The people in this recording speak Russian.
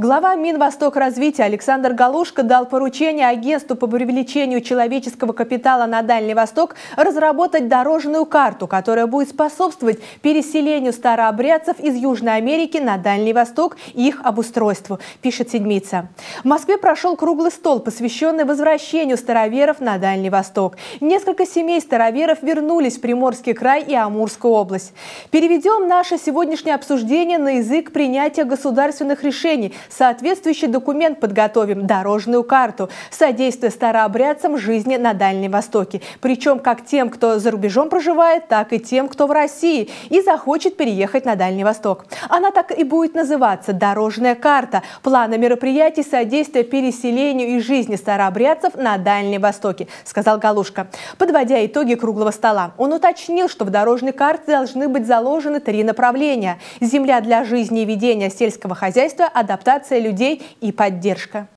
Глава Минвостокразвития Александр Галушко дал поручение агентству по привлечению человеческого капитала на Дальний Восток разработать дорожную карту, которая будет способствовать переселению старообрядцев из Южной Америки на Дальний Восток и их обустройству, пишет Седмица. В Москве прошел круглый стол, посвященный возвращению староверов на Дальний Восток. Несколько семей староверов вернулись в Приморский край и Амурскую область. Переведем наше сегодняшнее обсуждение на язык принятия государственных решений – Соответствующий документ подготовим, дорожную карту. Содействие старообрядцам жизни на Дальнем Востоке. Причем как тем, кто за рубежом проживает, так и тем, кто в России и захочет переехать на Дальний Восток. Она так и будет называться «Дорожная карта» – плана мероприятий содействия переселению и жизни старообрядцев на Дальнем Востоке, сказал Галушка. Подводя итоги круглого стола, он уточнил, что в дорожной карте должны быть заложены три направления – земля для жизни и ведения сельского хозяйства, адаптация мобилизация людей и поддержка.